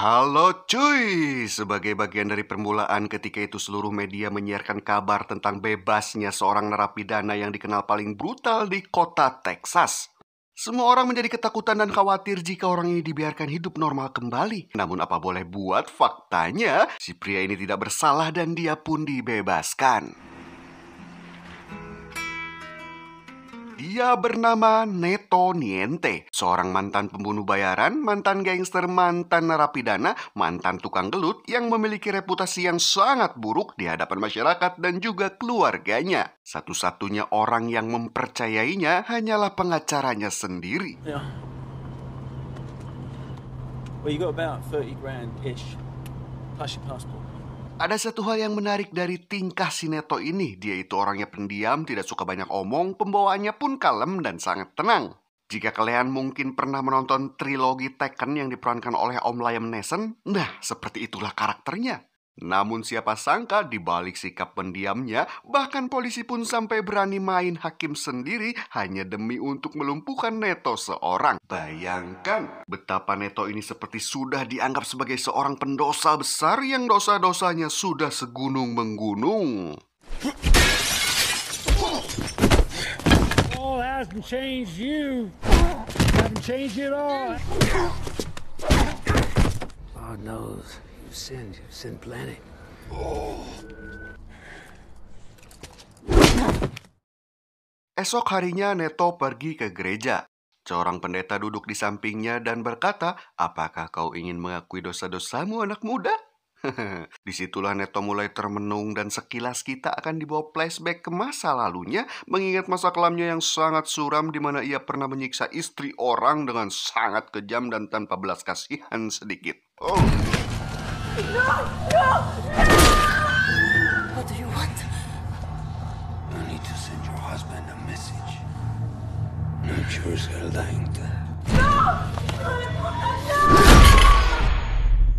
Halo cuy! Sebagai bagian dari permulaan ketika itu seluruh media menyiarkan kabar tentang bebasnya seorang narapidana yang dikenal paling brutal di kota Texas. Semua orang menjadi ketakutan dan khawatir jika orang ini dibiarkan hidup normal kembali. Namun apa boleh buat faktanya, si pria ini tidak bersalah dan dia pun dibebaskan. Dia bernama Neto Niente, seorang mantan pembunuh bayaran, mantan gangster, mantan narapidana, mantan tukang gelut yang memiliki reputasi yang sangat buruk di hadapan masyarakat dan juga keluarganya. Satu-satunya orang yang mempercayainya hanyalah pengacaranya sendiri. Yeah. Well, you got about 30 grand ish. Plus your passport. Ada satu hal yang menarik dari tingkah Sineto ini, dia itu orangnya pendiam, tidak suka banyak omong, pembawaannya pun kalem dan sangat tenang. Jika kalian mungkin pernah menonton trilogi Tekken yang diperankan oleh Om Liam Neeson, nah seperti itulah karakternya. Namun siapa sangka di balik sikap pendiamnya, bahkan polisi pun sampai berani main hakim sendiri hanya demi untuk melumpuhkan Neto seorang. Bayangkan betapa Neto ini seperti sudah dianggap sebagai seorang pendosa besar yang dosa-dosanya sudah segunung menggunung. Oh, You've sinned. You've sinned plenty. Oh. Esok harinya Neto pergi ke gereja. Seorang pendeta duduk di sampingnya dan berkata, apakah kau ingin mengakui dosa-dosamu anak muda? Disitulah Neto mulai termenung dan sekilas kita akan dibawa flashback ke masa lalunya mengingat masa kelamnya yang sangat suram di mana ia pernah menyiksa istri orang dengan sangat kejam dan tanpa belas kasihan sedikit. Oh. No! No! What do you want? I need to send your husband a message. Not yours,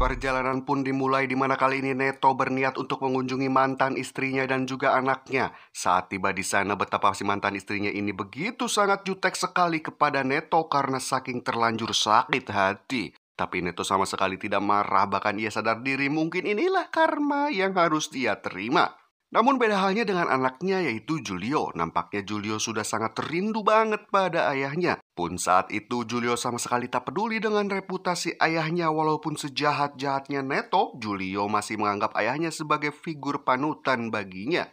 Perjalanan pun dimulai di mana kali ini Neto berniat untuk mengunjungi mantan istrinya dan juga anaknya. Saat tiba di sana betapa si mantan istrinya ini begitu sangat jutek sekali kepada Neto karena saking terlanjur sakit hati. Tapi Neto sama sekali tidak marah, bahkan ia sadar diri mungkin inilah karma yang harus dia terima. Namun beda halnya dengan anaknya yaitu Julio. Nampaknya Julio sudah sangat rindu banget pada ayahnya. Pun saat itu Julio sama sekali tak peduli dengan reputasi ayahnya walaupun sejahat-jahatnya Neto, Julio masih menganggap ayahnya sebagai figur panutan baginya.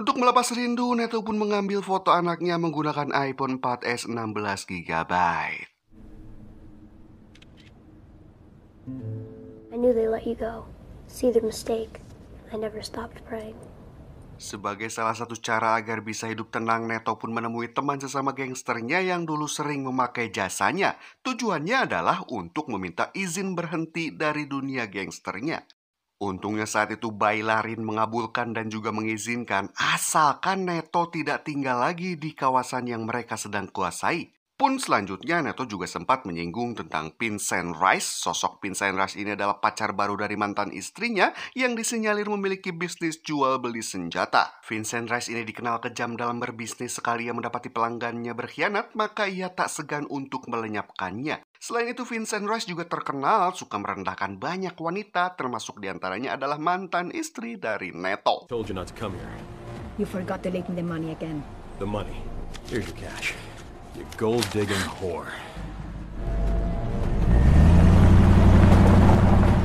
Untuk melepas rindu, Neto pun mengambil foto anaknya menggunakan iPhone 4S 16GB. I knew they let you go. See their mistake. I never stopped praying. Sebagai salah satu cara agar bisa hidup tenang, Neto pun menemui teman sesama gangsternya yang dulu sering memakai jasanya. Tujuannya adalah untuk meminta izin berhenti dari dunia gangsternya. Untungnya saat itu Bailarin mengabulkan dan juga mengizinkan asalkan Neto tidak tinggal lagi di kawasan yang mereka sedang kuasai pun selanjutnya Neto juga sempat menyinggung tentang Vincent Rice. Sosok Vincent Rice ini adalah pacar baru dari mantan istrinya yang disinyalir memiliki bisnis jual beli senjata. Vincent Rice ini dikenal kejam dalam berbisnis sekali ia mendapati pelanggannya berkhianat, maka ia tak segan untuk melenyapkannya. Selain itu, Vincent Rice juga terkenal suka merendahkan banyak wanita, termasuk diantaranya adalah mantan istri dari Neto. Told you not to come here. You forgot to leave me the money again. The money. Here's your cash. You gold-digging whore.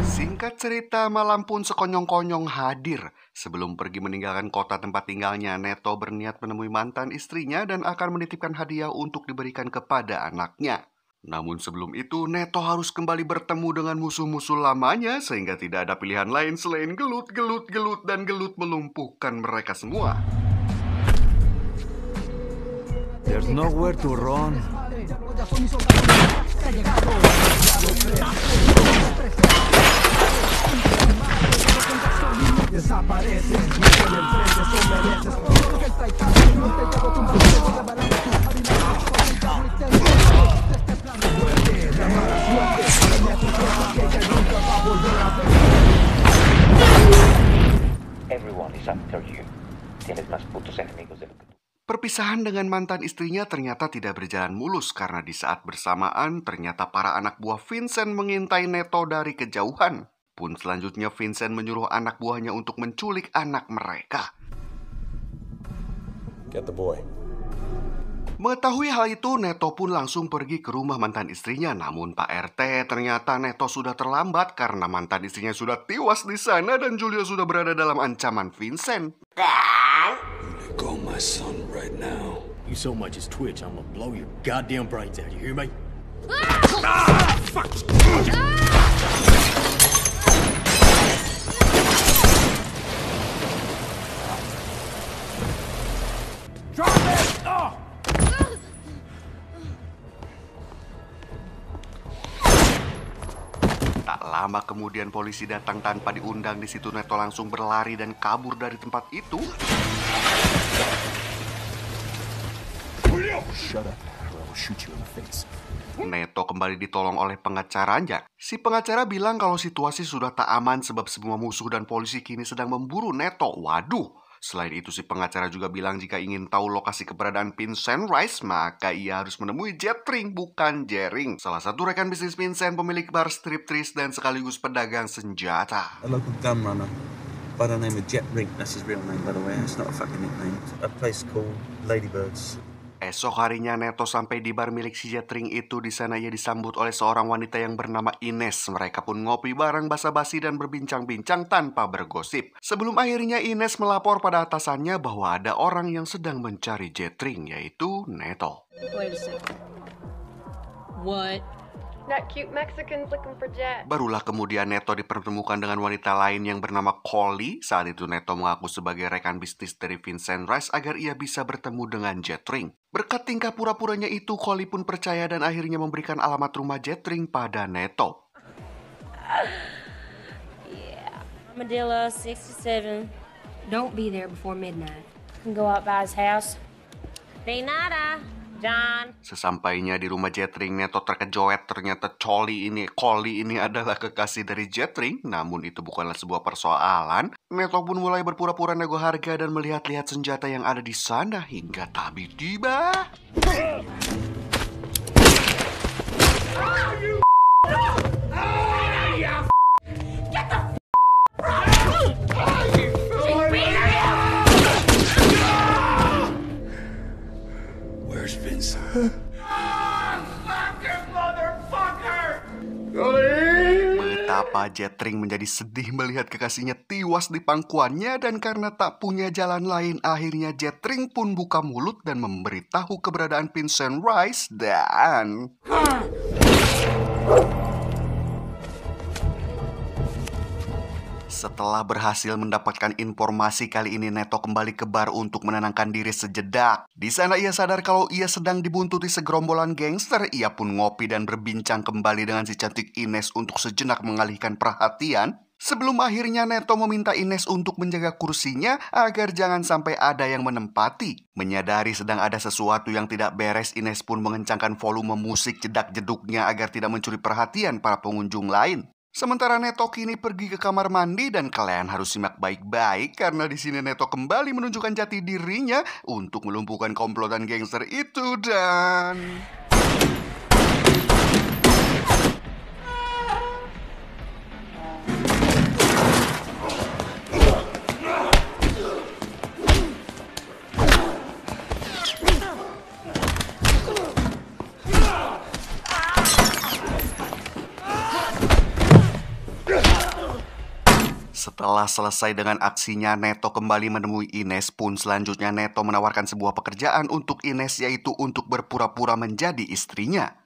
Singkat cerita, malam pun sekonyong-konyong hadir. Sebelum pergi meninggalkan kota tempat tinggalnya, Neto berniat menemui mantan istrinya dan akan menitipkan hadiah untuk diberikan kepada anaknya. Namun sebelum itu, Neto harus kembali bertemu dengan musuh-musuh lamanya sehingga tidak ada pilihan lain selain gelut, gelut, gelut, dan gelut melumpuhkan mereka semua. There's nowhere to run. Everyone is after you. Tienes más putos enemigos de lo que tú. Perpisahan dengan mantan istrinya ternyata tidak berjalan mulus karena di saat bersamaan ternyata para anak buah Vincent mengintai Neto dari kejauhan. Pun selanjutnya Vincent menyuruh anak buahnya untuk menculik anak mereka. Get the boy. Mengetahui hal itu, Neto pun langsung pergi ke rumah mantan istrinya. Namun Pak RT ternyata Neto sudah terlambat karena mantan istrinya sudah tewas di sana dan Julia sudah berada dalam ancaman Vincent. Go, my son, right now. You so much as twitch, I'm gonna blow your goddamn brains out. You hear me? Ah! ah fuck! Ah! lama kemudian polisi datang tanpa diundang di situ Neto langsung berlari dan kabur dari tempat itu. Neto kembali ditolong oleh pengacaranya. Si pengacara bilang kalau situasi sudah tak aman sebab semua musuh dan polisi kini sedang memburu Neto. Waduh, Selain itu, si pengacara juga bilang jika ingin tahu lokasi keberadaan Vincent Rice, maka ia harus menemui Jetring, bukan Jering. Salah satu rekan bisnis Vincent, pemilik bar strip tris dan sekaligus pedagang senjata. by the name of Jetring, that's his real name by the way, it's not a fucking nickname. A place called Ladybirds. Esok harinya Neto sampai di bar milik si Jetring itu di sana ia disambut oleh seorang wanita yang bernama Ines. Mereka pun ngopi bareng basa-basi dan berbincang-bincang tanpa bergosip. Sebelum akhirnya Ines melapor pada atasannya bahwa ada orang yang sedang mencari Jetring yaitu Neto. Wait a second. What Barulah kemudian Neto dipertemukan dengan wanita lain yang bernama Collie. Saat itu Neto mengaku sebagai rekan bisnis dari Vincent Rice agar ia bisa bertemu dengan Jetring. Berkat tingkah pura-puranya itu, Collie pun percaya dan akhirnya memberikan alamat rumah Jetring pada Neto. Madilla 67. Don't be there before midnight. Go out by his house. Nada. Dan sesampainya di rumah Jetring, Neto terkejut ternyata Choli ini, Koli ini adalah kekasih dari Jetring. Namun itu bukanlah sebuah persoalan. Neto pun mulai berpura-pura nego harga dan melihat-lihat senjata yang ada di sana hingga Tabi tiba. There's Vince. Betapa Jetring menjadi sedih melihat kekasihnya tiwas di pangkuannya dan karena tak punya jalan lain akhirnya Jetring pun buka mulut dan memberitahu keberadaan Vincent Rice dan... Setelah berhasil mendapatkan informasi kali ini Neto kembali ke bar untuk menenangkan diri sejedak. Di sana ia sadar kalau ia sedang dibuntuti segerombolan gangster. Ia pun ngopi dan berbincang kembali dengan si cantik Ines untuk sejenak mengalihkan perhatian. Sebelum akhirnya Neto meminta Ines untuk menjaga kursinya agar jangan sampai ada yang menempati. Menyadari sedang ada sesuatu yang tidak beres, Ines pun mengencangkan volume musik jedak-jeduknya agar tidak mencuri perhatian para pengunjung lain. Sementara Neto kini pergi ke kamar mandi dan kalian harus simak baik-baik karena di sini Neto kembali menunjukkan jati dirinya untuk melumpuhkan komplotan gangster itu dan... Setelah selesai dengan aksinya, Neto kembali menemui Ines pun selanjutnya Neto menawarkan sebuah pekerjaan untuk Ines yaitu untuk berpura-pura menjadi istrinya.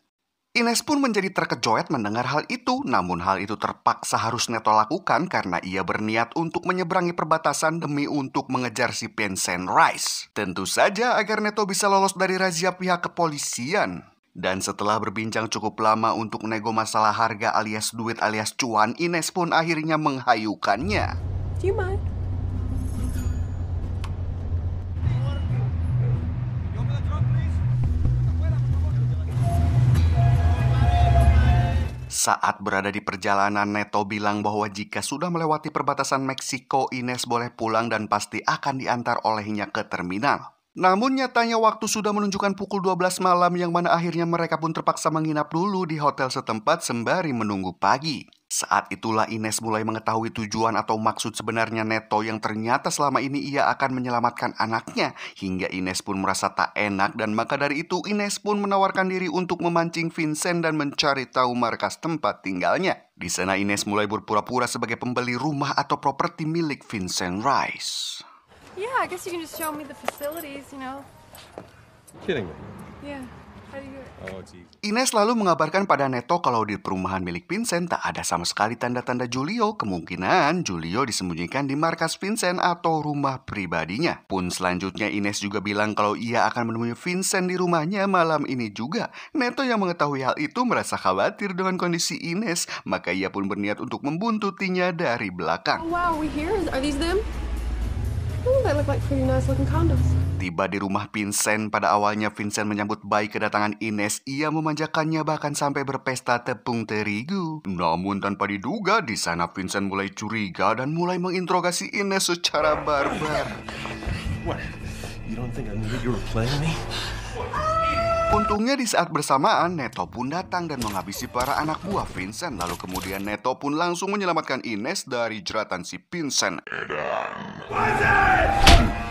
Ines pun menjadi terkejut mendengar hal itu, namun hal itu terpaksa harus Neto lakukan karena ia berniat untuk menyeberangi perbatasan demi untuk mengejar si Vincent Rice. Tentu saja agar Neto bisa lolos dari razia pihak kepolisian. Dan setelah berbincang cukup lama untuk nego masalah harga alias duit alias cuan, Ines pun akhirnya menghayukannya. Do Saat berada di perjalanan, Neto bilang bahwa jika sudah melewati perbatasan Meksiko, Ines boleh pulang dan pasti akan diantar olehnya ke terminal. Namun nyatanya waktu sudah menunjukkan pukul 12 malam yang mana akhirnya mereka pun terpaksa menginap dulu di hotel setempat sembari menunggu pagi. Saat itulah Ines mulai mengetahui tujuan atau maksud sebenarnya Neto yang ternyata selama ini ia akan menyelamatkan anaknya. Hingga Ines pun merasa tak enak dan maka dari itu Ines pun menawarkan diri untuk memancing Vincent dan mencari tahu markas tempat tinggalnya. Di sana Ines mulai berpura-pura sebagai pembeli rumah atau properti milik Vincent Rice. Yeah, I guess you can just show me the facilities, you know. Kidding me. Yeah. Oh, Ines lalu mengabarkan pada Neto kalau di perumahan milik Vincent tak ada sama sekali tanda-tanda Julio. Kemungkinan Julio disembunyikan di markas Vincent atau rumah pribadinya. Pun selanjutnya Ines juga bilang kalau ia akan menemui Vincent di rumahnya malam ini juga. Neto yang mengetahui hal itu merasa khawatir dengan kondisi Ines, maka ia pun berniat untuk membuntutinya dari belakang. Oh, wow, we here. Are Tiba di rumah Vincent, pada awalnya Vincent menyambut baik kedatangan Ines. Ia memanjakannya bahkan sampai berpesta tepung terigu. Namun tanpa diduga, di sana Vincent mulai curiga dan mulai menginterogasi Ines secara barbar. What? You don't think I knew you were playing me? Ah, Untungnya di saat bersamaan, Neto pun datang dan menghabisi para anak buah Vincent. Lalu kemudian Neto pun langsung menyelamatkan Ines dari jeratan si Vincent. Vincent!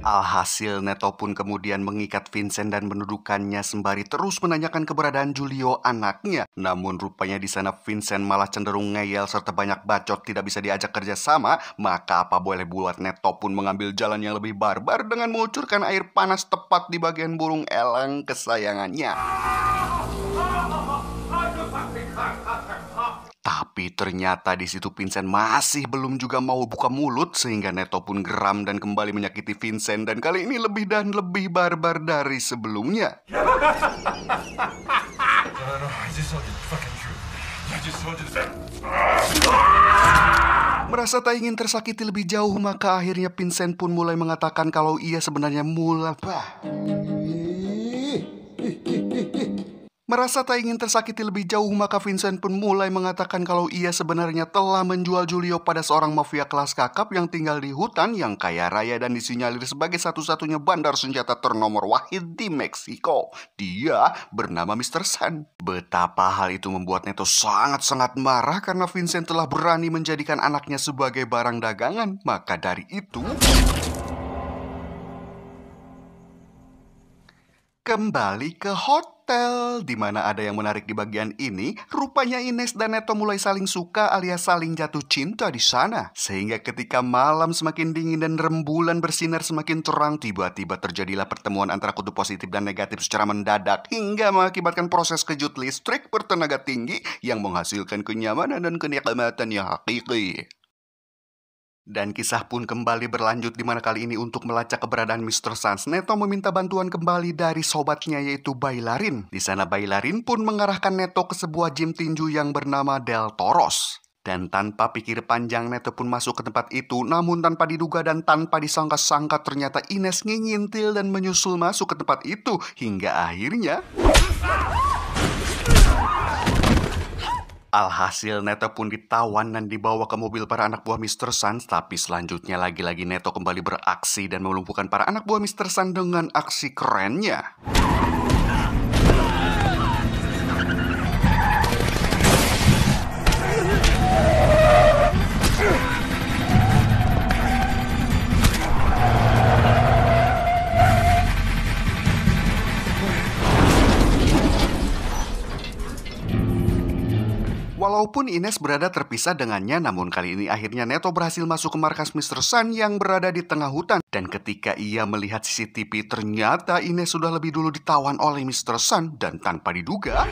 Alhasil Neto pun kemudian mengikat Vincent dan menuduhkannya sembari terus menanyakan keberadaan Julio anaknya. Namun rupanya di sana Vincent malah cenderung ngeyel serta banyak bacot tidak bisa diajak kerjasama, maka apa boleh buat Neto pun mengambil jalan yang lebih barbar dengan mengucurkan air panas tepat di bagian burung elang kesayangannya. Tapi ternyata di situ Vincent masih belum juga mau buka mulut sehingga Neto pun geram dan kembali menyakiti Vincent dan kali ini lebih dan lebih barbar dari sebelumnya. Merasa tak ingin tersakiti lebih jauh, maka akhirnya Vincent pun mulai mengatakan kalau ia sebenarnya mula... Bah. Merasa tak ingin tersakiti lebih jauh, maka Vincent pun mulai mengatakan kalau ia sebenarnya telah menjual Julio pada seorang mafia kelas kakap yang tinggal di hutan yang kaya raya dan disinyalir sebagai satu-satunya bandar senjata ternomor wahid di Meksiko. Dia bernama Mr. Sun. Betapa hal itu membuat Neto sangat-sangat marah karena Vincent telah berani menjadikan anaknya sebagai barang dagangan. Maka dari itu... Kembali ke hotel hotel di mana ada yang menarik di bagian ini, rupanya Ines dan Neto mulai saling suka alias saling jatuh cinta di sana. Sehingga ketika malam semakin dingin dan rembulan bersinar semakin terang, tiba-tiba terjadilah pertemuan antara kutub positif dan negatif secara mendadak hingga mengakibatkan proses kejut listrik bertenaga tinggi yang menghasilkan kenyamanan dan kenikmatan yang hakiki. Dan kisah pun kembali berlanjut di mana kali ini untuk melacak keberadaan Mr. Sans, Neto meminta bantuan kembali dari sobatnya yaitu Bailarin. Di sana Bailarin pun mengarahkan Neto ke sebuah gym tinju yang bernama Del Toros. Dan tanpa pikir panjang Neto pun masuk ke tempat itu, namun tanpa diduga dan tanpa disangka-sangka ternyata Ines ngingintil dan menyusul masuk ke tempat itu hingga akhirnya... Alhasil Neto pun ditawan dan dibawa ke mobil para anak buah Mr. Sun tapi selanjutnya lagi-lagi Neto kembali beraksi dan melumpuhkan para anak buah Mr. Sun dengan aksi kerennya. Walaupun Ines berada terpisah dengannya, namun kali ini akhirnya Neto berhasil masuk ke markas Mr. Sun yang berada di tengah hutan. Dan ketika ia melihat CCTV, ternyata Ines sudah lebih dulu ditawan oleh Mr. Sun dan tanpa diduga...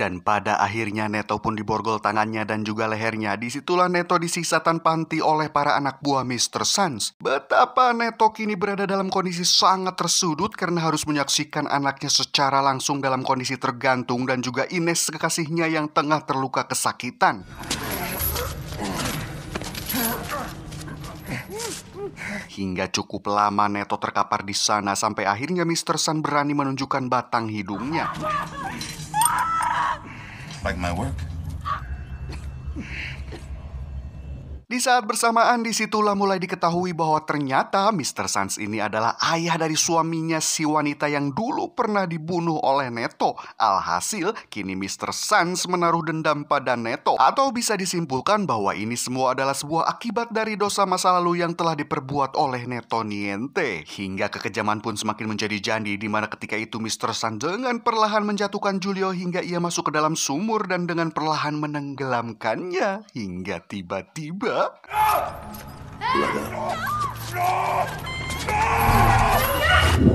Dan pada akhirnya Neto pun diborgol tangannya dan juga lehernya. Disitulah Neto disiksa tanpa henti oleh para anak buah Mr. Sans. Betapa Neto kini berada dalam kondisi sangat tersudut karena harus menyaksikan anaknya secara langsung dalam kondisi tergantung dan juga Ines kekasihnya yang tengah terluka kesakitan. Hingga cukup lama Neto terkapar di sana sampai akhirnya Mr. Sun berani menunjukkan batang hidungnya. Like my work? Di saat bersamaan disitulah mulai diketahui bahwa ternyata Mr. Sans ini adalah ayah dari suaminya si wanita yang dulu pernah dibunuh oleh Neto. Alhasil, kini Mr. Sans menaruh dendam pada Neto. Atau bisa disimpulkan bahwa ini semua adalah sebuah akibat dari dosa masa lalu yang telah diperbuat oleh Neto Niente. Hingga kekejaman pun semakin menjadi jandi di mana ketika itu Mr. Sans dengan perlahan menjatuhkan Julio hingga ia masuk ke dalam sumur dan dengan perlahan menenggelamkannya. Hingga tiba-tiba up? No! No! No! no! no! no!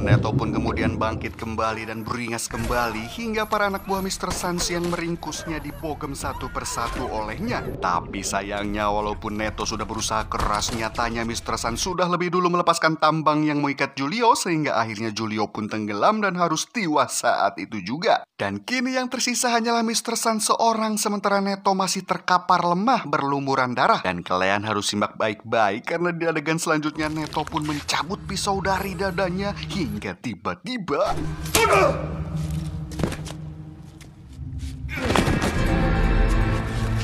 Neto pun kemudian bangkit kembali dan beringas kembali hingga para anak buah Mr. Sans yang meringkusnya dipogem satu persatu olehnya. Tapi sayangnya walaupun Neto sudah berusaha keras, nyatanya Mr. Sans sudah lebih dulu melepaskan tambang yang mengikat Julio sehingga akhirnya Julio pun tenggelam dan harus tiwas saat itu juga. Dan kini yang tersisa hanyalah Mr. Sans seorang sementara Neto masih terkapar lemah berlumuran darah. Dan kalian harus simak baik-baik karena di adegan selanjutnya Neto pun mencabut pisau dari dadanya hingga hingga tiba-tiba...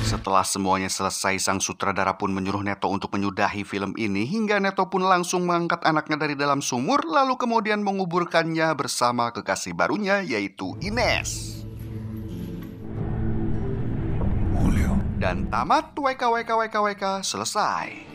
Setelah semuanya selesai, sang sutradara pun menyuruh Neto untuk menyudahi film ini hingga Neto pun langsung mengangkat anaknya dari dalam sumur lalu kemudian menguburkannya bersama kekasih barunya yaitu Ines. Dan tamat WKWKWKWK selesai.